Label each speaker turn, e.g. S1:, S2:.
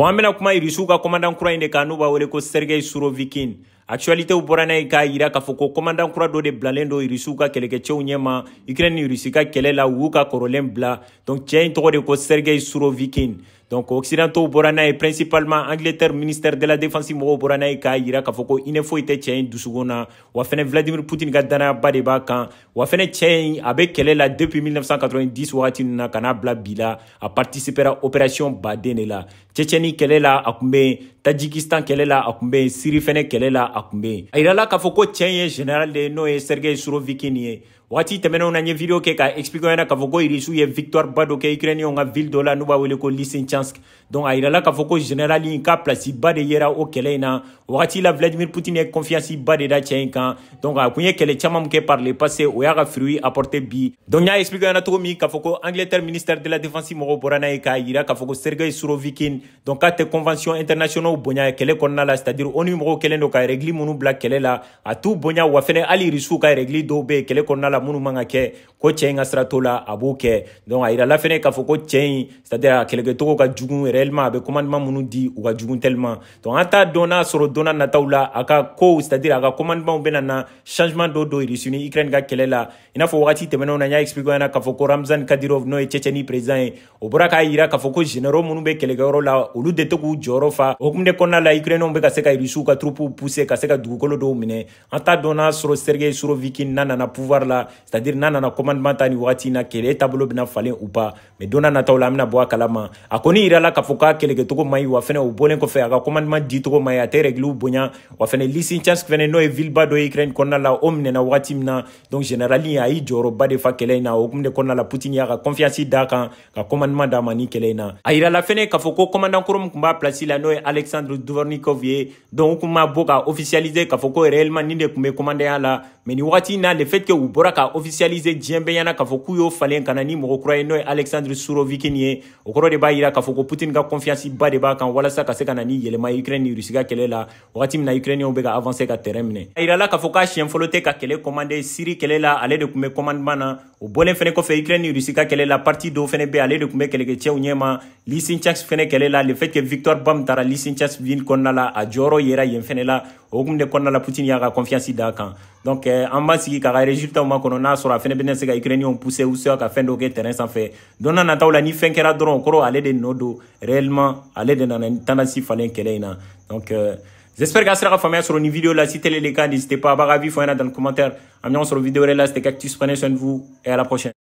S1: bɔn an bena kuma irisiw ka kɔmandan kura ɲi de ka n'u b'a wele ko sergei surovikin actualitew bɔra n'a ye k'a yira k'a fɔ ko commandant kura dɔ de bilalen do irisiw ka kɛlɛkɛcɛw ɲɛma ukraine ni irisi ka kɛlɛ la u y'u ka kɔrɔlen bila donc cɛɛ in tɔgɔ de ko sergei surovikin donc occidentaux bɔra n'a ye principalement angleterre ministère de la défense mɔgɔw bɔra n'a ye k'a yira k'a fɔ ko inɛ foyi tɛ cɛɛ in dusukun na wa fɛnɛ vladimir putin ka dannayaba de b'a kan wa fɛnɛ cɛɛ in a be kɛlɛ la depuis 1990 wagati nu na ka n'a bila bi la a participera opération baden de la cɛcɛni kɛlɛ la a kun be tajikistan kɛlɛ la a kun be siri fɛnɛ kɛlɛ la a kun be yen a yirala k'a fɔ ko cɛɛ ye general de ye n'o ye sergei suroviki nin ye wagati tɛmɛnenw na ye video kɛ ka explique ɲɛna k'a fɔ ko irisiw ye victoire ba dɔ kɛ ukrainiyɛnw ka ville dɔ la n'u b'a wele ko lysychansk donc a yirala k'a fɔ ko générali ka de yera o kɛlɛ in la vladimir Putin ye confiance ba de da cɛ kan donc a kun ye kɛlɛ caman kɛ par passé o y'a ka fruit apporté bi donc y'a explique ɲɛna cogo min k'a angleterre ministère de la défense mɔgɔw bɔra n'a ye k'a yira k'a fɔ sergei surovikin donc k'a tɛ convention International bonya kɛlɛ kɔnɔna la c'est à dire onu mɔgɔw kɛlen don ka regli minnu bila kɛlɛ la a t'u bonya wa fɛnɛ hali irisiw ka regli dɔw bɛ baara minnu man ka kɛ ko cɛ in ka sira t'o la a b'o kɛ donc a yirala fɛnɛ k'a fɔ ko cɛ in c'est à dire a kɛlɛkɛcogo ka jugu réellement a bɛ commandement minnu di u ka jugu tellement donc an t'a dɔn n'a sɔrɔ donna nataw la a ka kow c'est à dire a ka commandements bɛna na changement dɔ don rusi ni ukraine ka kɛlɛ la i n'a fɔ wagati tɛmɛnenw na n y'a expliqué ɲɛna k'a fɔ ko ramzan kadirov n'o ye cɛcɛni président ye o bɔra k'a yira k'a fɔ ko généraux minnu bɛ kɛlɛkɛyɔrɔ la olu de to k'u jɔyɔrɔ fa hokumu de kɔnɔna la ukrainiɛnw bɛ ka se ka rusiw ka troupe puse ka se ka dugukolo dɔw minɛ an t'a dɔn n'a sɔrɔ sergei sorovikin n'a nana pouvoir la c'est-à-dire n'a nana commandement ta e ni wagati na kɛlɛ e taabolo bɛna falen u pa mɛ don n'a nataw la an bɛna bɔ a kalama a kɔni yirala k'a fɔ k'a kɛlɛkɛcogo man ɲi wa fɛnɛ o bɔlen kɔfɛ a ka commandement dicogo man ɲi a tɛ rɛgliw bonya wa fɛnɛ lisinchans fɛnɛ n'o ye villeba dɔ ye ukraine kɔnɔna la o minɛna wagati min na donc générali a y'i jɔyɔrɔba de fa kɛlɛ in na hokumu de kɔnɔna la putini y'a ka confiance d'a kan ka commandement d'a ma ni kɛlɛ in na a yirala fɛnɛ k'a fɔ ko commandant koro min kun b'a plasi la n'o ye alexandre dvornikov ye donc u kun b'a bɔ ka officialiser k'a fɔ ko réellement nin de kun be commandaya la mais ni wagati na le fait que u bɔra k'a officialiser diɲɛ bɛɛ ɲɛna k'a fɔ k'u y'o falen ka na ni mɔgɔ kura ye n'o ye alexandre surovikin ye o kɔrɔ de b'a yira k'a fɔ ko putin ka confiance ba de b'a kan walasa ka se ka na ni yɛlɛma ukraine ni rusi ka kɛlɛ la wagati min na ukrainiyɛnw bɛ ka avance ka terrain minɛ a yirala k'a fɔ k'a siɲɛ fɔlɔ tɛ ka kɛlɛ commande siri kɛlɛ la ale de tun bɛ commandement na o bɔlen fɛnɛ kɔfɛ ukraine ni rusi ka kɛlɛ la parti dɔw fɛnɛ be ale de tun bɛ kɛlɛkɛcɛw ɲɛma lisinchaks fɛnɛ kɛlɛ la le fait que victor bam tara lisinchaks ville kɔnɔna la a jɔyɔrɔ yɛra yen fɛnɛ la o kun de kɔnɔna la putin y'a ka confiance d'a kan donc euh, an b'a sigi k'a ka résultat ma kɔnɔ n'a sɔrɔ a fɛnɛ bena se ka ukrainiɛnw pousse usa ka fɛn dɔ kɛ terrain sanfɛ don na nataw la ni fɛn kɛra dɔrɔn o kɔrɔ ale de nɔ do réellement ale de nana ni tandansi falen kɛlɛ yi na donc euh, J'espère que sera famille sur une vidéo là. Si t'es les le cas, n'hésitez pas à avoir avis, faut un dans le commentaire. À sur une vidéo là, c'était Cactus. Prenez soin de vous et à la prochaine.